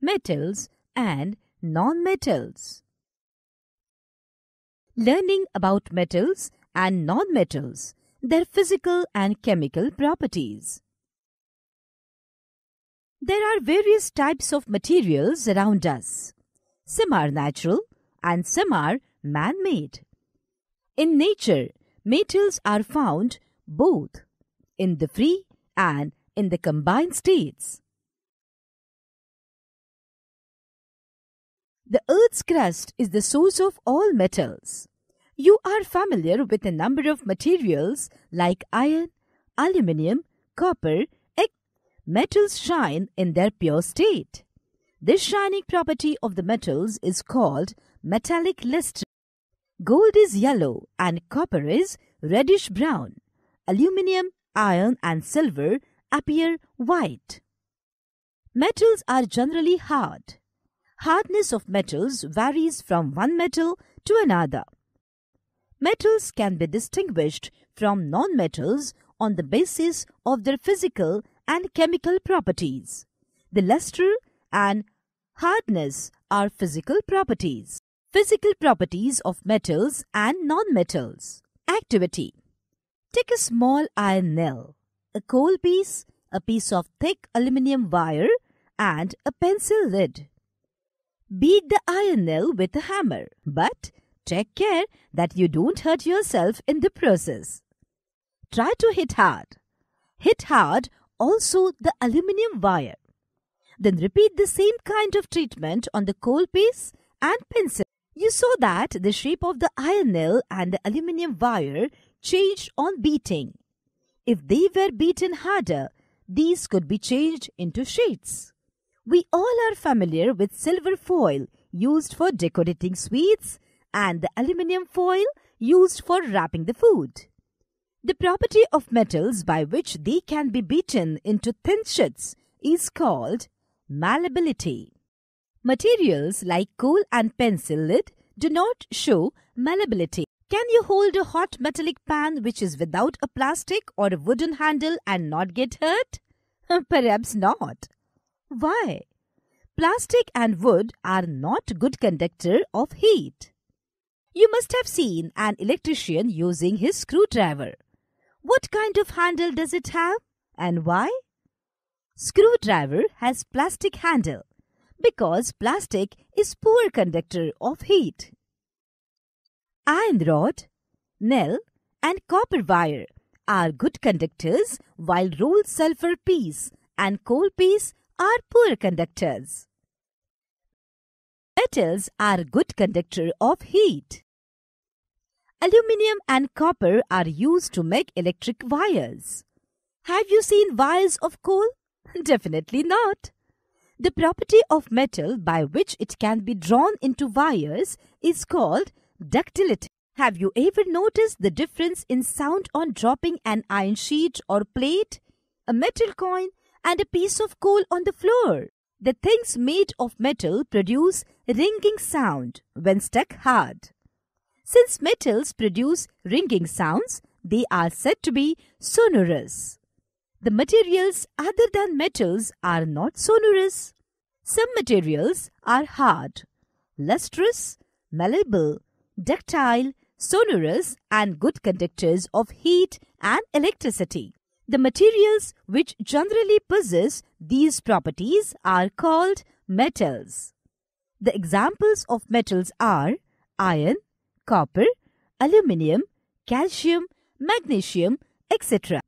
metals and non-metals. Learning about metals and non-metals, their physical and chemical properties. There are various types of materials around us. Some are natural and some are man-made. In nature, metals are found both in the free and in the combined states. The Earth's crust is the source of all metals. You are familiar with a number of materials like iron, aluminium, copper, Metals shine in their pure state. This shining property of the metals is called metallic luster. Gold is yellow and copper is reddish brown. Aluminium, iron and silver appear white. Metals are generally hard hardness of metals varies from one metal to another. Metals can be distinguished from non-metals on the basis of their physical and chemical properties. The luster and hardness are physical properties. Physical properties of metals and non-metals. Activity Take a small iron nail, a coal piece, a piece of thick aluminium wire and a pencil lid. Beat the iron nail with a hammer, but take care that you don't hurt yourself in the process. Try to hit hard. Hit hard also the aluminium wire. Then repeat the same kind of treatment on the coal piece and pencil. You saw that the shape of the iron nail and the aluminium wire changed on beating. If they were beaten harder, these could be changed into sheets. We all are familiar with silver foil used for decorating sweets and the aluminium foil used for wrapping the food. The property of metals by which they can be beaten into thin sheets is called malleability. Materials like coal and pencil lid do not show malleability. Can you hold a hot metallic pan which is without a plastic or a wooden handle and not get hurt? Perhaps not. Why? Plastic and wood are not good conductor of heat. You must have seen an electrician using his screwdriver. What kind of handle does it have and why? Screwdriver has plastic handle because plastic is poor conductor of heat. Iron rod, nail and copper wire are good conductors while rolled sulfur piece and coal piece are poor conductors. Metals are good conductor of heat. Aluminium and copper are used to make electric wires. Have you seen wires of coal? Definitely not. The property of metal by which it can be drawn into wires is called ductility. Have you ever noticed the difference in sound on dropping an iron sheet or plate? A metal coin and a piece of coal on the floor. The things made of metal produce ringing sound when stuck hard. Since metals produce ringing sounds, they are said to be sonorous. The materials other than metals are not sonorous. Some materials are hard, lustrous, malleable, ductile, sonorous and good conductors of heat and electricity. The materials which generally possess these properties are called metals. The examples of metals are iron, copper, aluminium, calcium, magnesium, etc.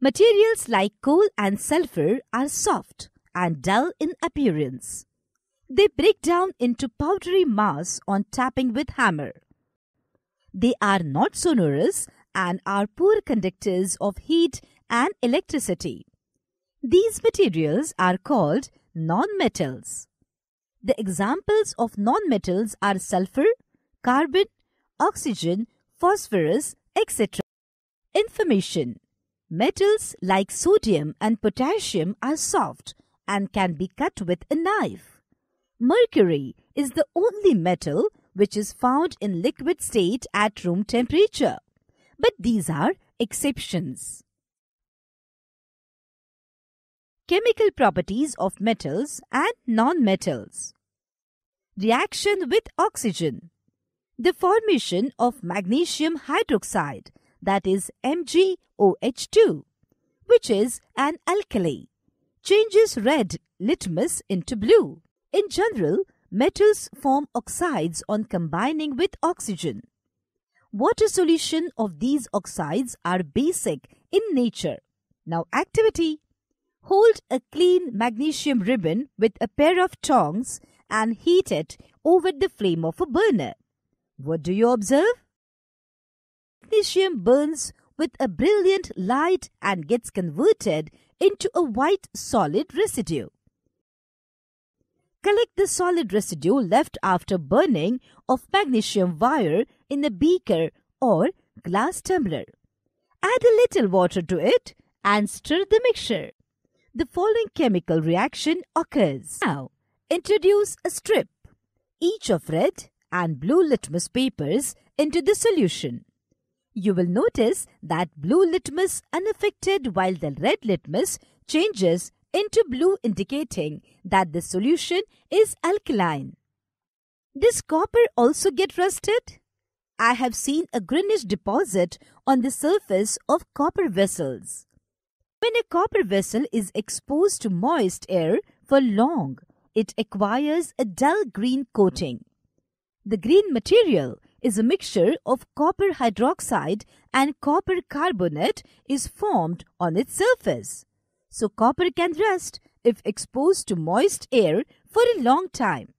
Materials like coal and sulfur are soft and dull in appearance. They break down into powdery mass on tapping with hammer. They are not sonorous and are poor conductors of heat and electricity. These materials are called nonmetals. The examples of nonmetals are sulfur, carbon, oxygen, phosphorus, etc. Information Metals like sodium and potassium are soft and can be cut with a knife. Mercury is the only metal which is found in liquid state at room temperature but these are exceptions. Chemical properties of metals and non-metals. Reaction with oxygen. The formation of magnesium hydroxide that is MgOH2 which is an alkali changes red litmus into blue. In general, metals form oxides on combining with oxygen. Water solution of these oxides are basic in nature. Now activity. Hold a clean magnesium ribbon with a pair of tongs and heat it over the flame of a burner. What do you observe? Magnesium burns with a brilliant light and gets converted into a white solid residue. Collect the solid residue left after burning of magnesium wire in a beaker or glass tumbler. Add a little water to it and stir the mixture. The following chemical reaction occurs. Now, introduce a strip, each of red and blue litmus papers into the solution. You will notice that blue litmus unaffected while the red litmus changes into blue indicating that the solution is alkaline. Does copper also get rusted? I have seen a greenish deposit on the surface of copper vessels. When a copper vessel is exposed to moist air for long, it acquires a dull green coating. The green material is a mixture of copper hydroxide and copper carbonate is formed on its surface so copper can rust if exposed to moist air for a long time.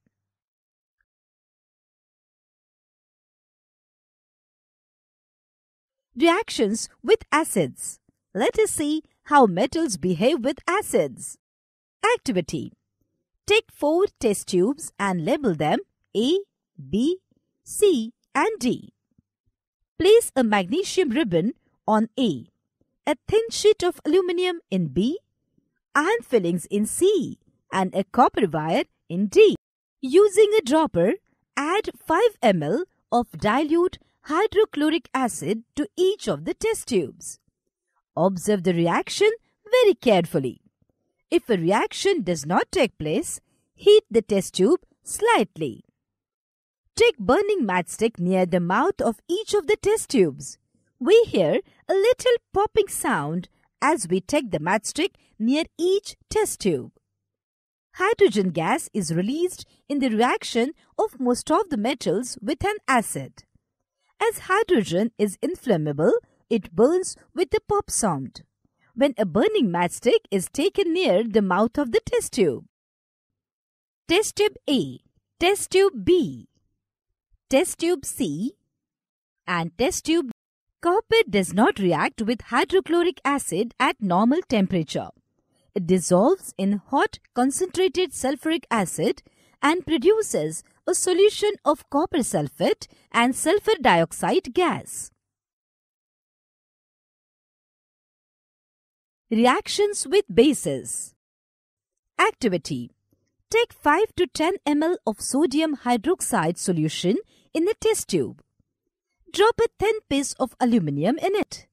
Reactions with acids. Let us see how metals behave with acids. Activity. Take four test tubes and label them A, B, C and D. Place a magnesium ribbon on A a thin sheet of aluminium in B, iron fillings in C, and a copper wire in D. Using a dropper, add 5 ml of dilute hydrochloric acid to each of the test tubes. Observe the reaction very carefully. If a reaction does not take place, heat the test tube slightly. Take burning matchstick near the mouth of each of the test tubes we hear a little popping sound as we take the matchstick near each test tube. Hydrogen gas is released in the reaction of most of the metals with an acid. As hydrogen is inflammable, it burns with a pop sound when a burning matchstick is taken near the mouth of the test tube. Test tube A, test tube B, test tube C, and test tube Copper does not react with hydrochloric acid at normal temperature. It dissolves in hot concentrated sulfuric acid and produces a solution of copper sulfate and sulfur dioxide gas. Reactions with bases Activity Take 5 to 10 ml of sodium hydroxide solution in a test tube. Drop a thin piece of aluminium in it.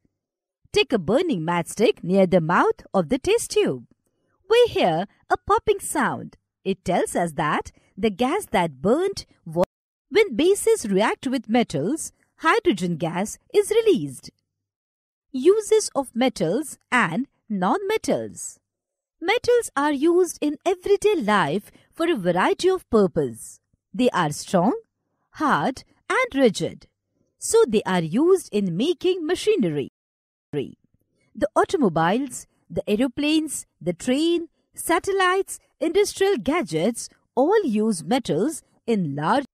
Take a burning matchstick near the mouth of the test tube. We hear a popping sound. It tells us that the gas that burnt was when bases react with metals, hydrogen gas is released. Uses of metals and non-metals. Metals are used in everyday life for a variety of purposes. They are strong, hard and rigid so they are used in making machinery. The automobiles, the aeroplanes, the train, satellites, industrial gadgets all use metals in large.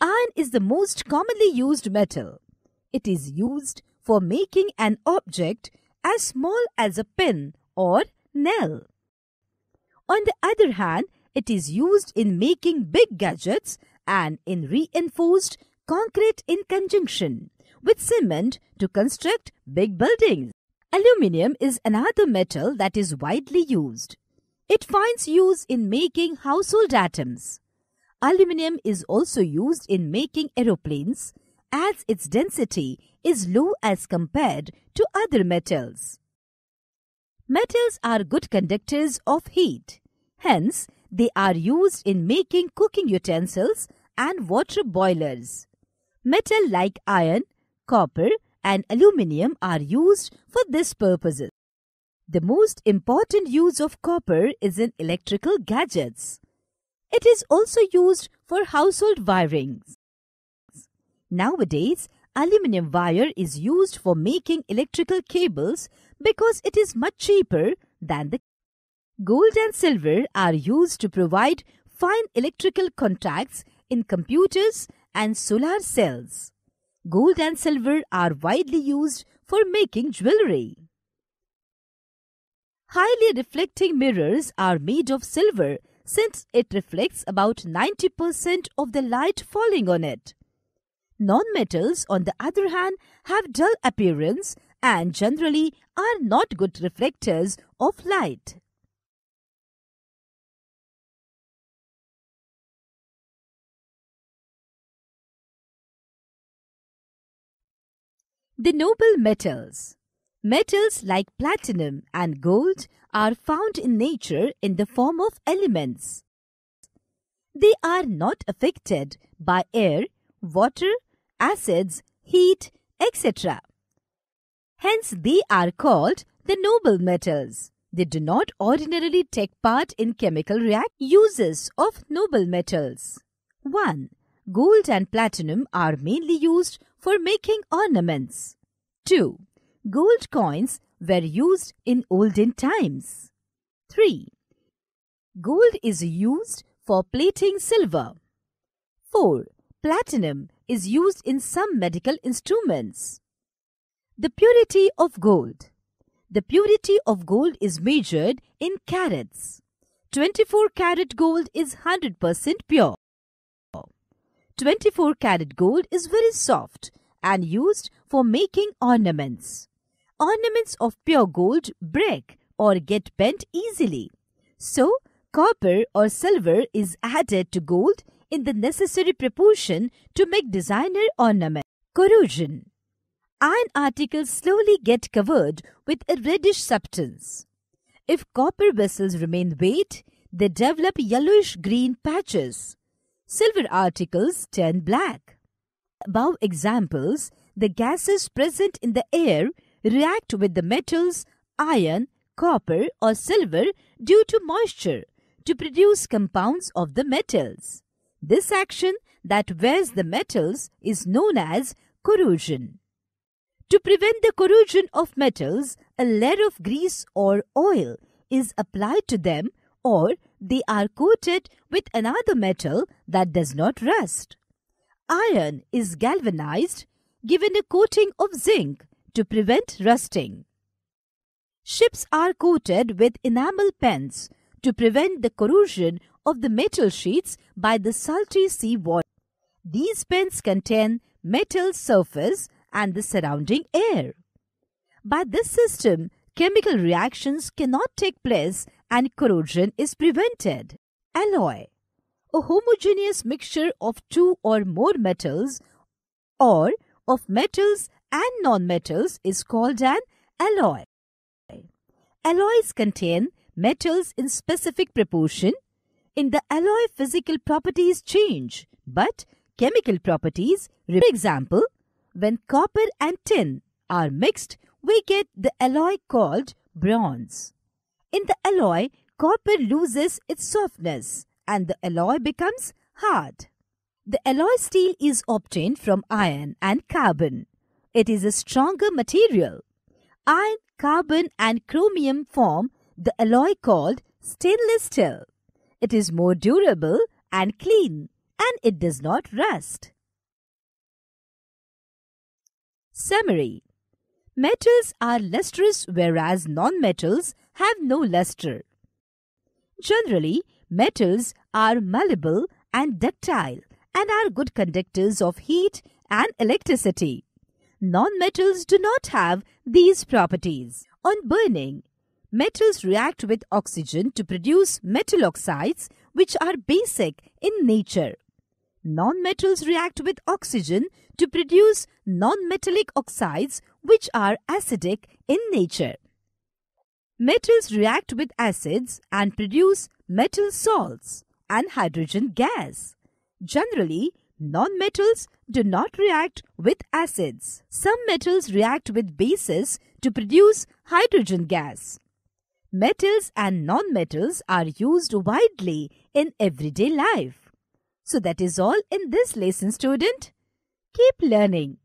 Iron is the most commonly used metal. It is used for making an object as small as a pin or nail. On the other hand, it is used in making big gadgets and in reinforced concrete in conjunction with cement to construct big buildings. Aluminium is another metal that is widely used. It finds use in making household atoms. Aluminium is also used in making aeroplanes as its density is low as compared to other metals. Metals are good conductors of heat. Hence, they are used in making cooking utensils and water boilers. Metal like iron, copper and aluminium are used for this purposes. The most important use of copper is in electrical gadgets. It is also used for household wirings. Nowadays, aluminium wire is used for making electrical cables because it is much cheaper than the gold and silver are used to provide fine electrical contacts in computers and solar cells. Gold and silver are widely used for making jewelry. Highly reflecting mirrors are made of silver since it reflects about 90% of the light falling on it. Non-metals, on the other hand, have dull appearance and generally are not good reflectors of light. The noble metals. Metals like platinum and gold are found in nature in the form of elements. They are not affected by air, water, acids, heat, etc. Hence, they are called the noble metals. They do not ordinarily take part in chemical react uses of noble metals. 1. Gold and platinum are mainly used for making ornaments. 2. Gold coins were used in olden times. 3. Gold is used for plating silver. 4. Platinum is used in some medical instruments. The purity of gold. The purity of gold is measured in carats. 24 carat gold is 100% pure. 24 carat gold is very soft and used for making ornaments. Ornaments of pure gold break or get bent easily. So, copper or silver is added to gold in the necessary proportion to make designer ornaments. Corrosion Iron articles slowly get covered with a reddish substance. If copper vessels remain wet, they develop yellowish green patches silver articles turn black. Above examples, the gases present in the air react with the metals, iron, copper or silver due to moisture to produce compounds of the metals. This action that wears the metals is known as corrosion. To prevent the corrosion of metals, a layer of grease or oil is applied to them or they are coated with another metal that does not rust. Iron is galvanized, given a coating of zinc to prevent rusting. Ships are coated with enamel pens to prevent the corrosion of the metal sheets by the salty sea water. These pens contain metal surface and the surrounding air. By this system, chemical reactions cannot take place and corrosion is prevented. Alloy a homogeneous mixture of two or more metals or of metals and nonmetals is called an alloy. Alloys contain metals in specific proportion. In the alloy, physical properties change, but chemical properties, for example, when copper and tin are mixed, we get the alloy called bronze. In the alloy, copper loses its softness and the alloy becomes hard. The alloy steel is obtained from iron and carbon. It is a stronger material. Iron, carbon and chromium form the alloy called stainless steel. It is more durable and clean and it does not rust. Summary Metals are lustrous whereas non-metals have no luster. Generally, metals are malleable and ductile and are good conductors of heat and electricity. Non-metals do not have these properties. On burning, metals react with oxygen to produce metal oxides which are basic in nature. Non-metals react with oxygen to produce non-metallic oxides which are acidic in nature. Metals react with acids and produce metal salts and hydrogen gas. Generally, non-metals do not react with acids. Some metals react with bases to produce hydrogen gas. Metals and non-metals are used widely in everyday life. So that is all in this lesson, student. Keep learning.